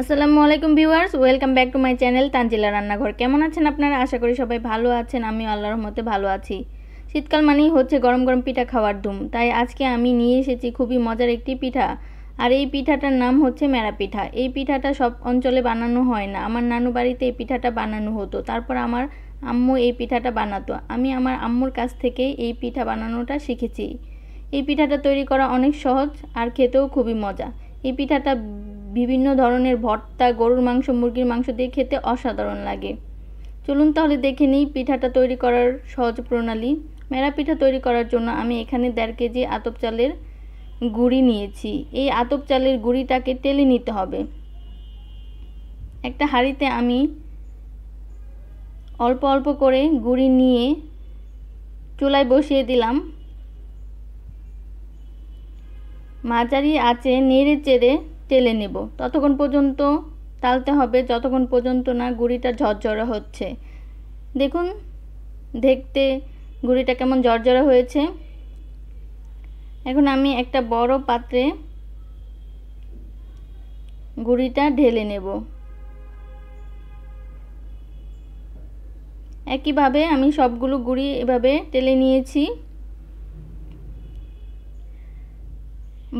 আসসালামু আলাইকুম viewers welcome back to my channel Tanjila রান্নাঘর কেমন আছেন আপনারা আশা করি সবাই ভালো আছেন আমি আল্লাহর মতে ভালো আছি শীতকাল মানেই হচ্ছে গরম গরম পিঠা খাওয়ার ধুম তাই আজকে আমি নিয়ে এসেছি খুবই মজার একটি পিঠা আর এই পিঠাটার নাম হচ্ছে মেরা পিঠা এই পিঠাটা সব অঞ্চলে বানানো হয় না আমার নানু বাড়িতে এই পিঠাটা বানানো হতো তারপর আমার আম্মু এই পিঠাটা বানাতো আমি আমার আম্মুর কাছ থেকে এই পিঠা বানানোটা শিখেছি এই পিঠাটা তৈরি করা অনেক সহজ আর খেতেও খুবই মজা এই পিঠাটা বিভিন্ন ধরনের ভর্তা গরুর মাংস মুরগির মাংস দিয়ে খেতে অসাধারণ লাগে চলুন তাহলে দেখে নিই পিঠাটা তৈরি করার সহজ প্রণালী মেরা পিঠা তৈরি করার জন্য আমি এখানে দেড় কেজি আতপ চালের গুঁড়ি নিয়েছি এই আতপ চালের গুঁড়িটাকে টেলে নিতে হবে একটা হাঁড়িতে আমি অল্প অল্প করে গুড়ি নিয়ে চুলায় বসিয়ে দিলাম মাঝারি আঁচে নেড়ে চেড়ে টেলে নেব ততক্ষণ পর্যন্ত তালতে হবে যতক্ষণ পর্যন্ত না গুড়িটা ঝরঝরা হচ্ছে দেখুন দেখতে গুড়িটা কেমন ঝরঝরা হয়েছে এখন আমি একটা বড় পাত্রে গুড়িটা ঢেলে নেব একইভাবে আমি সবগুলো গুড়ি এভাবে টেলে নিয়েছি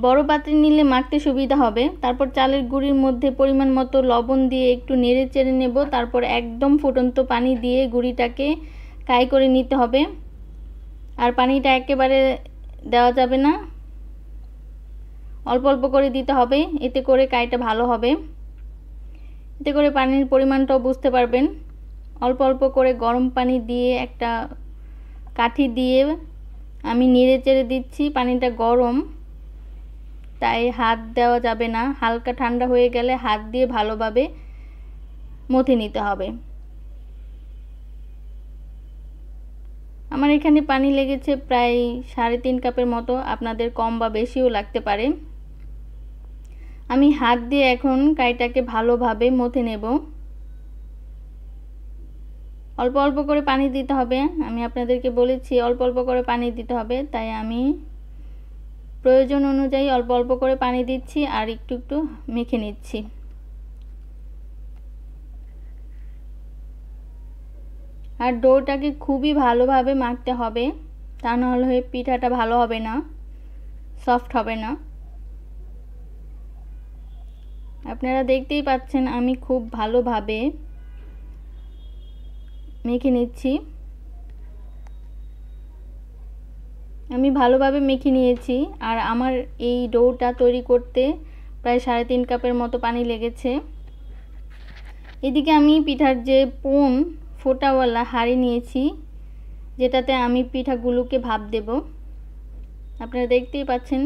বড় পাত্রে নিলে মাখতে সুবিধা হবে তারপর চালের গুঁড়ির মধ্যে পরিমাণ মতো লবণ দিয়ে একটু নেড়ে চেড়ে নেব তারপর একদম ফুটন্ত পানি দিয়ে গুঁড়িটাকে কাই করে নিতে হবে আর পানিটা একেবারে দেওয়া যাবে না অল্প অল্প করে দিতে হবে এতে করে কাইটা ভালো হবে এতে করে পানির পরিমাণটাও বুঝতে পারবেন অল্প অল্প করে গরম পানি দিয়ে একটা কাঠি দিয়ে আমি নেড়ে চেড়ে দিচ্ছি পানিটা গরম তাই হাত দেওয়া যাবে না হালকা ঠান্ডা হয়ে গেলে হাত দিয়ে ভালোভাবে মথে নিতে হবে আমার এখানে পানি লেগেছে প্রায় সাড়ে তিন কাপের মতো আপনাদের কম বা বেশিও লাগতে পারে আমি হাত দিয়ে এখন কাইটাকে ভালোভাবে মথে নেব অল্প অল্প করে পানি দিতে হবে আমি আপনাদেরকে বলেছি অল্প অল্প করে পানি দিতে হবে তাই আমি প্রয়োজন অনুযায়ী অল্প অল্প করে পানি দিচ্ছি আর একটু একটু মেখে নিচ্ছি আর ডোটাকে খুবই ভালোভাবে মাখতে হবে তা নাহলে হয়ে পিঠাটা ভালো হবে না সফট হবে না আপনারা দেখতেই পাচ্ছেন আমি খুব ভালোভাবে মেখে নিচ্ছি আমি ভালোভাবে মেখে নিয়েছি আর আমার এই ডোটা তৈরি করতে প্রায় সাড়ে তিন কাপের মতো পানি লেগেছে এদিকে আমি পিঠার যে পোন ফোটাওয়ালা হাড়ি নিয়েছি যেটাতে আমি পিঠাগুলোকে ভাব দেব আপনারা দেখতেই পাচ্ছেন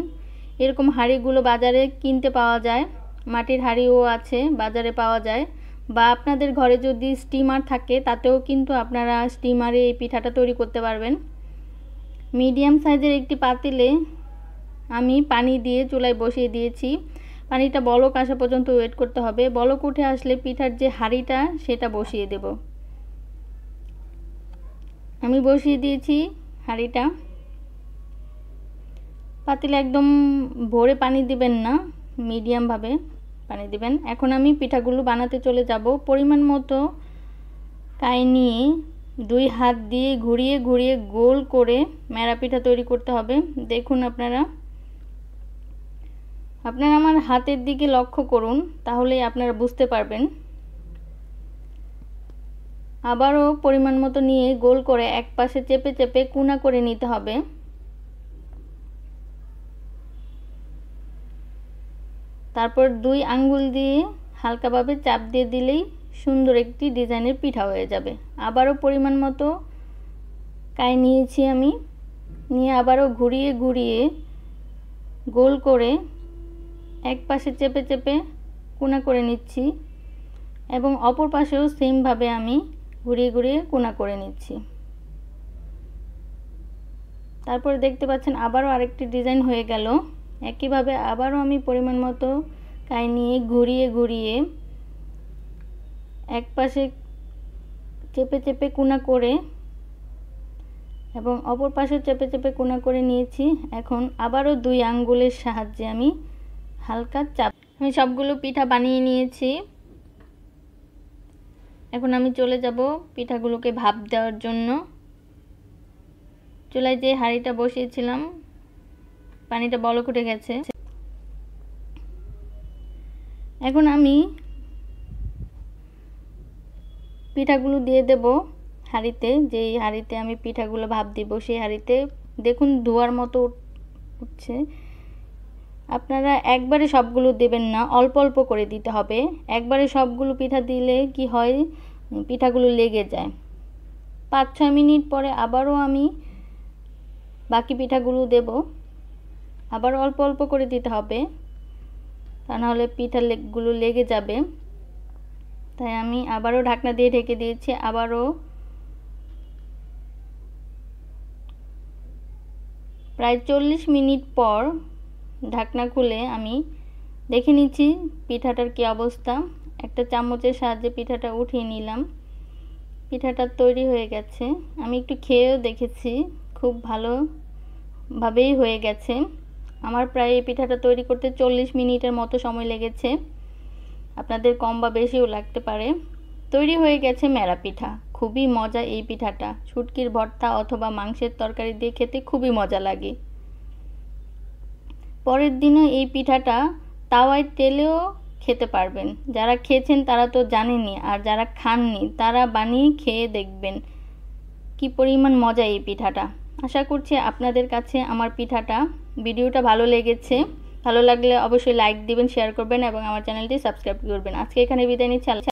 এরকম হাঁড়িগুলো বাজারে কিনতে পাওয়া যায় মাটির হাঁড়িও আছে বাজারে পাওয়া যায় বা আপনাদের ঘরে যদি স্টিমার থাকে তাতেও কিন্তু আপনারা স্টিমারে এই পিঠাটা তৈরি করতে পারবেন মিডিয়াম সাইজের একটি পাতিলে আমি পানি দিয়ে চুলায় বসিয়ে দিয়েছি পানিটা বলক আসা পর্যন্ত ওয়েট করতে হবে বলক উঠে আসলে পিঠার যে হাঁড়িটা সেটা বসিয়ে দেব আমি বসিয়ে দিয়েছি হাঁড়িটা পাতিলে একদম ভোরে পানি দিবেন না মিডিয়ামভাবে পানি দিবেন এখন আমি পিঠাগুলো বানাতে চলে যাব পরিমাণ মতো কাই নিয়ে দুই হাত দিয়ে ঘুরিয়ে ঘুরিয়ে গোল করে ম্যারা পিঠা তৈরি করতে হবে দেখুন আপনারা আপনারা আমার হাতের দিকে লক্ষ্য করুন তাহলে আপনারা বুঝতে পারবেন আবারও পরিমাণ মতো নিয়ে গোল করে এক পাশে চেপে চেপে কুনা করে নিতে হবে তারপর দুই আঙ্গুল দিয়ে হালকাভাবে চাপ দিয়ে দিলেই সুন্দর একটি ডিজাইনের পিঠা হয়ে যাবে আবারও পরিমাণ মতো কাই নিয়েছি আমি নিয়ে আবারও ঘুরিয়ে ঘুরিয়ে গোল করে এক পাশে চেপে চেপে কোনা করে নিচ্ছি এবং অপর পাশেও সেমভাবে আমি ঘুরিয়ে ঘুরিয়ে কোনা করে নিচ্ছি তারপরে দেখতে পাচ্ছেন আবারও আরেকটি ডিজাইন হয়ে গেল একইভাবে আবারও আমি পরিমাণ মতো কাই নিয়ে ঘুরিয়ে ঘুরিয়ে এক পাশে চেপে চেপে কুনা করে এবং অপর পাশে চেপে চেপে কোনা করে নিয়েছি এখন আবারও দুই আঙ্গুলের সাহায্যে আমি হালকা চাপ আমি সবগুলো পিঠা বানিয়ে নিয়েছি এখন আমি চলে যাব পিঠাগুলোকে ভাপ দেওয়ার জন্য চুলায় যে হাঁড়িটা বসিয়েছিলাম পানিটা বলক উঠে গেছে এখন আমি পিঠাগুলো দিয়ে দেব হাঁড়িতে যেই হাঁড়িতে আমি পিঠাগুলো ভাব দিব সেই হাঁড়িতে দেখুন ধোয়ার মতো উঠছে আপনারা একবারে সবগুলো দেবেন না অল্প অল্প করে দিতে হবে একবারে সবগুলো পিঠা দিলে কি হয় পিঠাগুলো লেগে যায় পাঁচ ছয় মিনিট পরে আবারও আমি বাকি পিঠাগুলো দেব আবার অল্প অল্প করে দিতে হবে তা নাহলে পিঠাগুলো লেগে যাবে তাই আমি আবারও ঢাকনা দিয়ে ঢেকে দিয়েছি আবারও প্রায় চল্লিশ মিনিট পর ঢাকনা খুলে আমি দেখে নিচ্ছি পিঠাটার কি অবস্থা একটা চামচের সাহায্যে পিঠাটা উঠিয়ে নিলাম পিঠাটা তৈরি হয়ে গেছে আমি একটু খেয়েও দেখেছি খুব ভালোভাবেই হয়ে গেছে আমার প্রায় এই পিঠাটা তৈরি করতে চল্লিশ মিনিটের মতো সময় লেগেছে আপনাদের কম বা বেশিও লাগতে পারে তৈরি হয়ে গেছে মেরা পিঠা খুবই মজা এই পিঠাটা শুটকির ভর্তা অথবা মাংসের তরকারি দিয়ে খেতে খুবই মজা লাগে পরের দিনও এই পিঠাটা তাওয়ায় তেলেও খেতে পারবেন যারা খেয়েছেন তারা তো জানেনি আর যারা খাননি তারা বানিয়ে খেয়ে দেখবেন কি পরিমাণ মজা এই পিঠাটা আশা করছি আপনাদের কাছে আমার পিঠাটা ভিডিওটা ভালো লেগেছে ভালো লাগলে অবশ্যই লাইক দিবেন শেয়ার করবেন এবং আমার চ্যানেলটি সাবস্ক্রাইব করবেন আজকে এখানে বিদায় নিচ্ছি